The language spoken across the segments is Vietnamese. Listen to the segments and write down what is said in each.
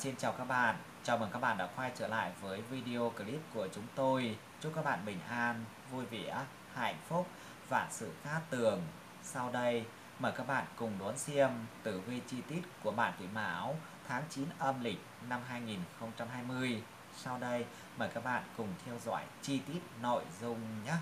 xin chào các bạn, chào mừng các bạn đã quay trở lại với video clip của chúng tôi. Chúc các bạn bình an, vui vẻ, hạnh phúc và sự cát tường. Sau đây, mời các bạn cùng đón xem tử vi chi tiết của bạn tuổi Mão tháng 9 âm lịch năm 2020. Sau đây, mời các bạn cùng theo dõi chi tiết nội dung nhé.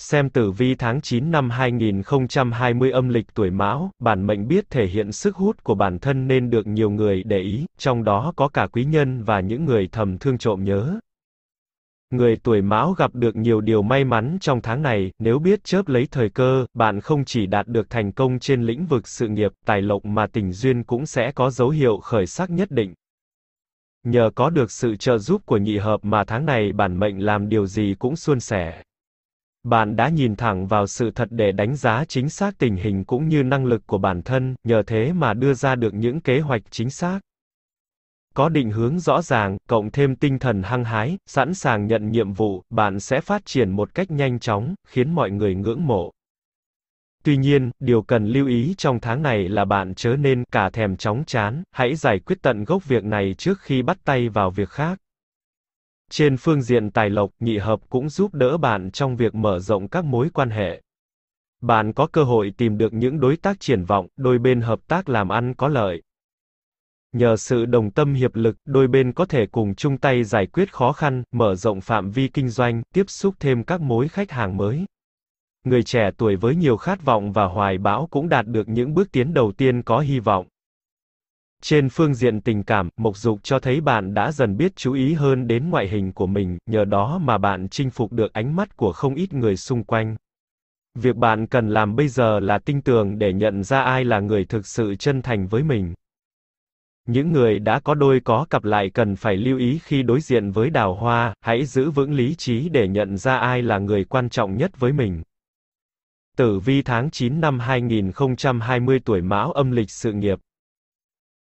Xem tử vi tháng 9 năm 2020 âm lịch tuổi Mão, bản mệnh biết thể hiện sức hút của bản thân nên được nhiều người để ý, trong đó có cả quý nhân và những người thầm thương trộm nhớ. Người tuổi Mão gặp được nhiều điều may mắn trong tháng này, nếu biết chớp lấy thời cơ, bạn không chỉ đạt được thành công trên lĩnh vực sự nghiệp, tài lộc mà tình duyên cũng sẽ có dấu hiệu khởi sắc nhất định. Nhờ có được sự trợ giúp của nhị hợp mà tháng này bản mệnh làm điều gì cũng suôn sẻ. Bạn đã nhìn thẳng vào sự thật để đánh giá chính xác tình hình cũng như năng lực của bản thân, nhờ thế mà đưa ra được những kế hoạch chính xác. Có định hướng rõ ràng, cộng thêm tinh thần hăng hái, sẵn sàng nhận nhiệm vụ, bạn sẽ phát triển một cách nhanh chóng, khiến mọi người ngưỡng mộ. Tuy nhiên, điều cần lưu ý trong tháng này là bạn chớ nên cả thèm chóng chán, hãy giải quyết tận gốc việc này trước khi bắt tay vào việc khác. Trên phương diện tài lộc, nhị hợp cũng giúp đỡ bạn trong việc mở rộng các mối quan hệ. Bạn có cơ hội tìm được những đối tác triển vọng, đôi bên hợp tác làm ăn có lợi. Nhờ sự đồng tâm hiệp lực, đôi bên có thể cùng chung tay giải quyết khó khăn, mở rộng phạm vi kinh doanh, tiếp xúc thêm các mối khách hàng mới. Người trẻ tuổi với nhiều khát vọng và hoài bão cũng đạt được những bước tiến đầu tiên có hy vọng. Trên phương diện tình cảm, Mộc Dục cho thấy bạn đã dần biết chú ý hơn đến ngoại hình của mình, nhờ đó mà bạn chinh phục được ánh mắt của không ít người xung quanh. Việc bạn cần làm bây giờ là tinh tường để nhận ra ai là người thực sự chân thành với mình. Những người đã có đôi có cặp lại cần phải lưu ý khi đối diện với đào hoa, hãy giữ vững lý trí để nhận ra ai là người quan trọng nhất với mình. Tử vi tháng 9 năm 2020 tuổi Mão âm lịch sự nghiệp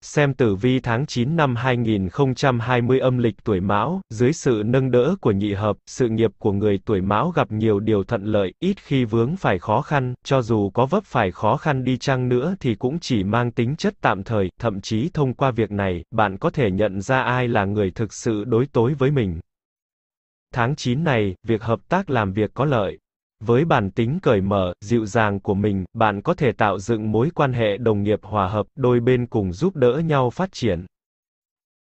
Xem tử vi tháng 9 năm 2020 âm lịch tuổi Mão, dưới sự nâng đỡ của nhị hợp, sự nghiệp của người tuổi Mão gặp nhiều điều thuận lợi, ít khi vướng phải khó khăn, cho dù có vấp phải khó khăn đi chăng nữa thì cũng chỉ mang tính chất tạm thời, thậm chí thông qua việc này, bạn có thể nhận ra ai là người thực sự đối tối với mình. Tháng 9 này, việc hợp tác làm việc có lợi. Với bản tính cởi mở, dịu dàng của mình, bạn có thể tạo dựng mối quan hệ đồng nghiệp hòa hợp, đôi bên cùng giúp đỡ nhau phát triển.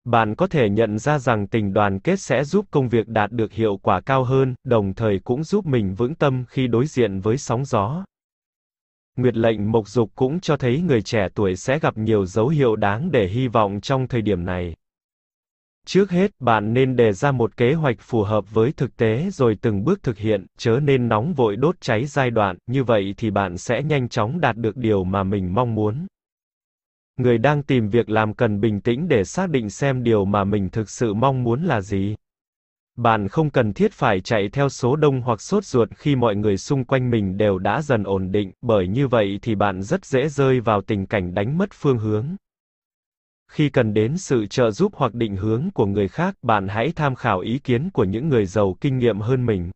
Bạn có thể nhận ra rằng tình đoàn kết sẽ giúp công việc đạt được hiệu quả cao hơn, đồng thời cũng giúp mình vững tâm khi đối diện với sóng gió. Nguyệt lệnh mộc dục cũng cho thấy người trẻ tuổi sẽ gặp nhiều dấu hiệu đáng để hy vọng trong thời điểm này. Trước hết bạn nên đề ra một kế hoạch phù hợp với thực tế rồi từng bước thực hiện, chớ nên nóng vội đốt cháy giai đoạn, như vậy thì bạn sẽ nhanh chóng đạt được điều mà mình mong muốn. Người đang tìm việc làm cần bình tĩnh để xác định xem điều mà mình thực sự mong muốn là gì. Bạn không cần thiết phải chạy theo số đông hoặc sốt ruột khi mọi người xung quanh mình đều đã dần ổn định, bởi như vậy thì bạn rất dễ rơi vào tình cảnh đánh mất phương hướng khi cần đến sự trợ giúp hoặc định hướng của người khác, bạn hãy tham khảo ý kiến của những người giàu kinh nghiệm hơn mình.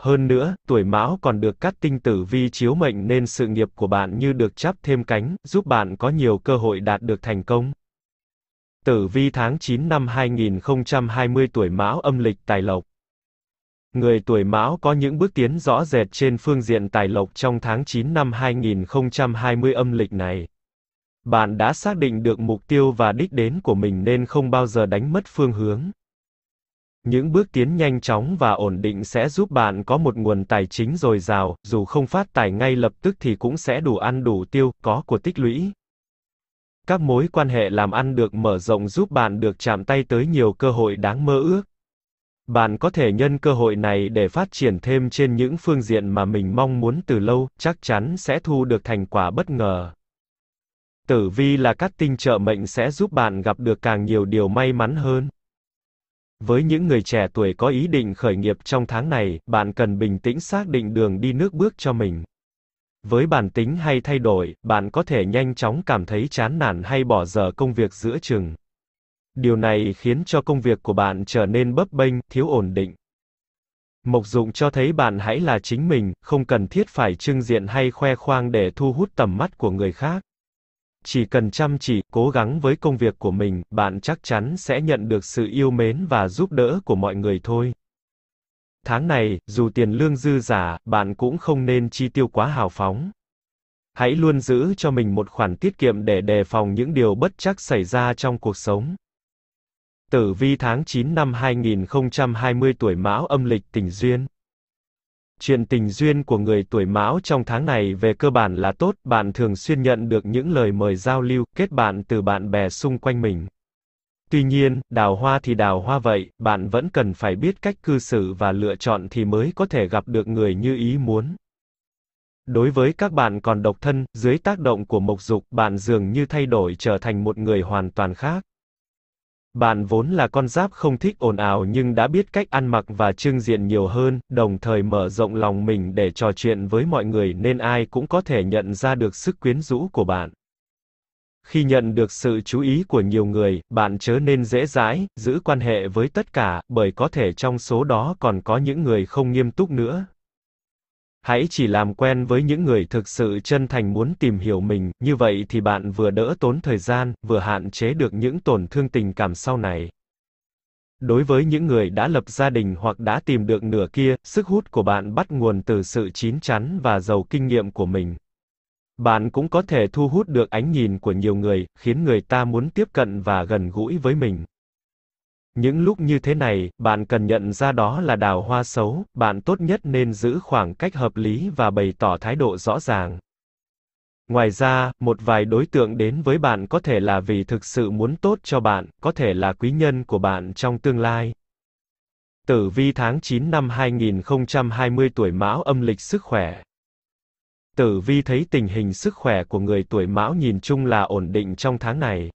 Hơn nữa, tuổi Mão còn được cắt tinh tử vi chiếu mệnh nên sự nghiệp của bạn như được chắp thêm cánh, giúp bạn có nhiều cơ hội đạt được thành công. Tử vi tháng 9 năm 2020 tuổi Mão âm lịch tài lộc. Người tuổi Mão có những bước tiến rõ rệt trên phương diện tài lộc trong tháng 9 năm 2020 âm lịch này bạn đã xác định được mục tiêu và đích đến của mình nên không bao giờ đánh mất phương hướng. Những bước tiến nhanh chóng và ổn định sẽ giúp bạn có một nguồn tài chính dồi dào, dù không phát tài ngay lập tức thì cũng sẽ đủ ăn đủ tiêu, có của tích lũy. Các mối quan hệ làm ăn được mở rộng giúp bạn được chạm tay tới nhiều cơ hội đáng mơ ước. Bạn có thể nhân cơ hội này để phát triển thêm trên những phương diện mà mình mong muốn từ lâu, chắc chắn sẽ thu được thành quả bất ngờ. Tử vi là các tinh trợ mệnh sẽ giúp bạn gặp được càng nhiều điều may mắn hơn. Với những người trẻ tuổi có ý định khởi nghiệp trong tháng này, bạn cần bình tĩnh xác định đường đi nước bước cho mình. Với bản tính hay thay đổi, bạn có thể nhanh chóng cảm thấy chán nản hay bỏ dở công việc giữa chừng. Điều này khiến cho công việc của bạn trở nên bấp bênh, thiếu ổn định. Mộc dụng cho thấy bạn hãy là chính mình, không cần thiết phải trưng diện hay khoe khoang để thu hút tầm mắt của người khác. Chỉ cần chăm chỉ, cố gắng với công việc của mình, bạn chắc chắn sẽ nhận được sự yêu mến và giúp đỡ của mọi người thôi. Tháng này, dù tiền lương dư giả, bạn cũng không nên chi tiêu quá hào phóng. Hãy luôn giữ cho mình một khoản tiết kiệm để đề phòng những điều bất chắc xảy ra trong cuộc sống. Tử vi tháng 9 năm 2020 tuổi Mão âm lịch tình duyên. Chuyện tình duyên của người tuổi mão trong tháng này về cơ bản là tốt, bạn thường xuyên nhận được những lời mời giao lưu, kết bạn từ bạn bè xung quanh mình. Tuy nhiên, đào hoa thì đào hoa vậy, bạn vẫn cần phải biết cách cư xử và lựa chọn thì mới có thể gặp được người như ý muốn. Đối với các bạn còn độc thân, dưới tác động của mộc dục, bạn dường như thay đổi trở thành một người hoàn toàn khác. Bạn vốn là con giáp không thích ồn ào nhưng đã biết cách ăn mặc và trưng diện nhiều hơn, đồng thời mở rộng lòng mình để trò chuyện với mọi người nên ai cũng có thể nhận ra được sức quyến rũ của bạn. Khi nhận được sự chú ý của nhiều người, bạn chớ nên dễ dãi, giữ quan hệ với tất cả, bởi có thể trong số đó còn có những người không nghiêm túc nữa. Hãy chỉ làm quen với những người thực sự chân thành muốn tìm hiểu mình, như vậy thì bạn vừa đỡ tốn thời gian, vừa hạn chế được những tổn thương tình cảm sau này. Đối với những người đã lập gia đình hoặc đã tìm được nửa kia, sức hút của bạn bắt nguồn từ sự chín chắn và giàu kinh nghiệm của mình. Bạn cũng có thể thu hút được ánh nhìn của nhiều người, khiến người ta muốn tiếp cận và gần gũi với mình. Những lúc như thế này, bạn cần nhận ra đó là đào hoa xấu, bạn tốt nhất nên giữ khoảng cách hợp lý và bày tỏ thái độ rõ ràng. Ngoài ra, một vài đối tượng đến với bạn có thể là vì thực sự muốn tốt cho bạn, có thể là quý nhân của bạn trong tương lai. Tử vi tháng 9 năm 2020 tuổi Mão âm lịch sức khỏe. Tử vi thấy tình hình sức khỏe của người tuổi Mão nhìn chung là ổn định trong tháng này.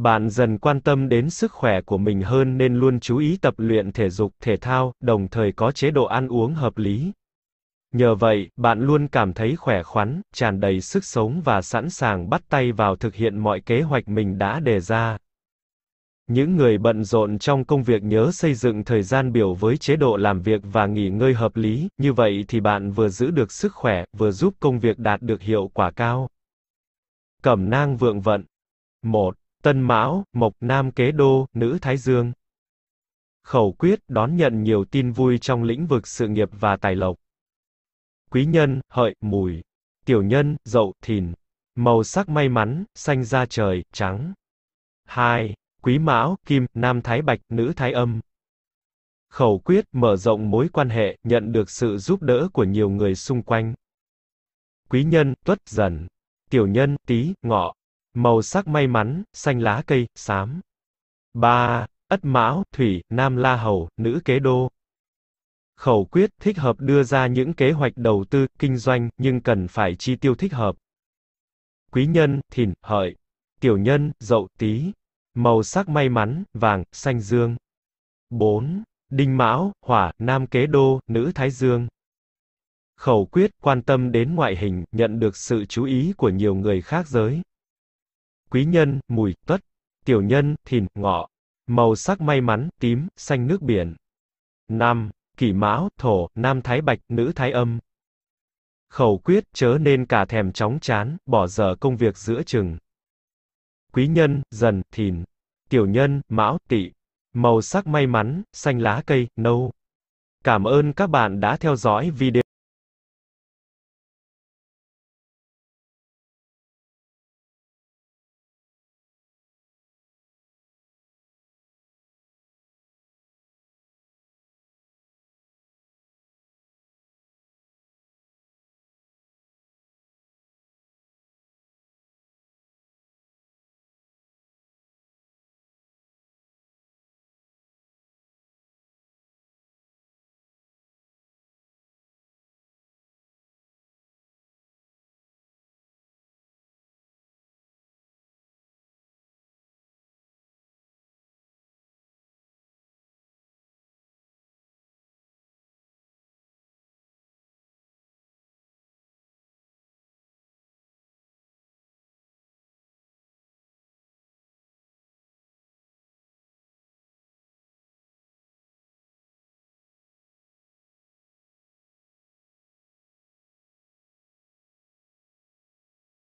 Bạn dần quan tâm đến sức khỏe của mình hơn nên luôn chú ý tập luyện thể dục thể thao, đồng thời có chế độ ăn uống hợp lý. Nhờ vậy, bạn luôn cảm thấy khỏe khoắn, tràn đầy sức sống và sẵn sàng bắt tay vào thực hiện mọi kế hoạch mình đã đề ra. Những người bận rộn trong công việc nhớ xây dựng thời gian biểu với chế độ làm việc và nghỉ ngơi hợp lý, như vậy thì bạn vừa giữ được sức khỏe, vừa giúp công việc đạt được hiệu quả cao. Cẩm nang vượng vận. 1. Tân Mão, Mộc Nam Kế Đô, Nữ Thái Dương. Khẩu quyết đón nhận nhiều tin vui trong lĩnh vực sự nghiệp và tài lộc. Quý nhân, hợi, mùi. Tiểu nhân, dậu, thìn. Màu sắc may mắn, xanh da trời, trắng. 2. Quý Mão, Kim, Nam Thái Bạch, Nữ Thái Âm. Khẩu quyết mở rộng mối quan hệ, nhận được sự giúp đỡ của nhiều người xung quanh. Quý nhân, Tuất Dần. Tiểu nhân, Tý, Ngọ. Màu sắc may mắn, xanh lá cây, xám. 3. Ất Mão, Thủy, Nam La Hầu, Nữ Kế Đô. Khẩu quyết thích hợp đưa ra những kế hoạch đầu tư, kinh doanh, nhưng cần phải chi tiêu thích hợp. Quý nhân, Thìn, Hợi. Tiểu nhân, Dậu, Tý. Màu sắc may mắn, vàng, xanh dương. 4. Đinh Mão, Hỏa, Nam Kế Đô, Nữ Thái Dương. Khẩu quyết quan tâm đến ngoại hình, nhận được sự chú ý của nhiều người khác giới quý nhân, mùi, tuất, tiểu nhân, thìn, ngọ. Màu sắc may mắn, tím, xanh nước biển. 5. Kỷ mão, thổ, nam thái bạch, nữ thái âm. Khẩu quyết, chớ nên cả thèm chóng chán, bỏ dở công việc giữa chừng. Quý nhân, dần, thìn. Tiểu nhân, mão, tỵ. Màu sắc may mắn, xanh lá cây, nâu. Cảm ơn các bạn đã theo dõi video.